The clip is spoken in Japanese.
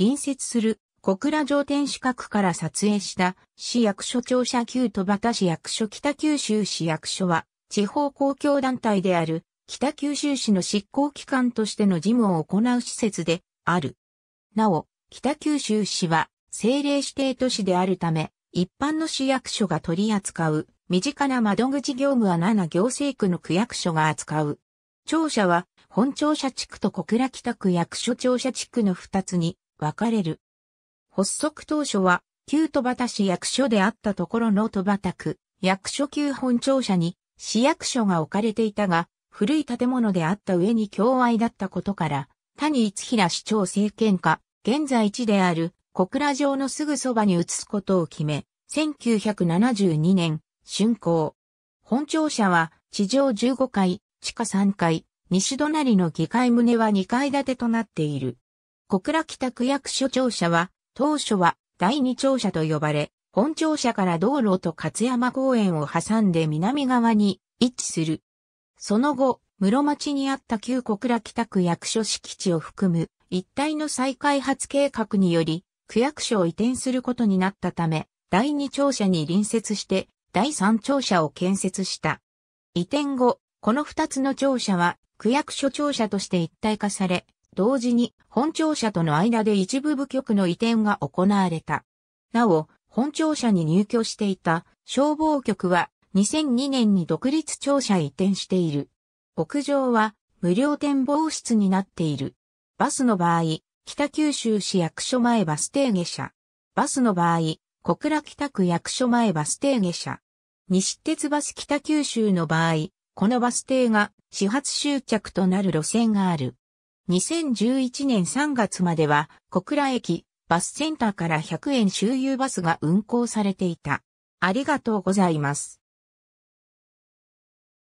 隣接する小倉城天守閣から撮影した市役所庁舎旧戸端市役所北九州市役所は地方公共団体である北九州市の執行機関としての事務を行う施設である。なお、北九州市は政令指定都市であるため、一般の市役所が取り扱う身近な窓口業務は7行政区の区役所が扱う。庁舎は本庁舎地区と小倉北区役所庁舎地区の2つに分かれる。発足当初は、旧戸端市役所であったところの戸端区、役所級本庁舎に市役所が置かれていたが、古い建物であった上に共愛だったことから、谷一平市長政権下、現在地である小倉城のすぐそばに移すことを決め、1972年、竣工。本庁舎は地上15階、地下3階、西隣の議会棟は2階建てとなっている。小倉北区役所庁舎は、当初は第二庁舎と呼ばれ、本庁舎から道路と勝山公園を挟んで南側に位置する。その後、室町にあった旧小倉北区役所敷地を含む一帯の再開発計画により、区役所を移転することになったため、第二庁舎に隣接して第三庁舎を建設した。移転後、この二つの庁舎は区役所庁舎として一体化され、同時に本庁舎との間で一部部局の移転が行われた。なお、本庁舎に入居していた消防局は2002年に独立庁舎移転している。屋上は無料展望室になっている。バスの場合、北九州市役所前バス停下車。バスの場合、小倉北区役所前バス停下車。西鉄バス北九州の場合、このバス停が始発終着となる路線がある。2011年3月までは小倉駅バスセンターから100円周遊バスが運行されていた。ありがとうございます。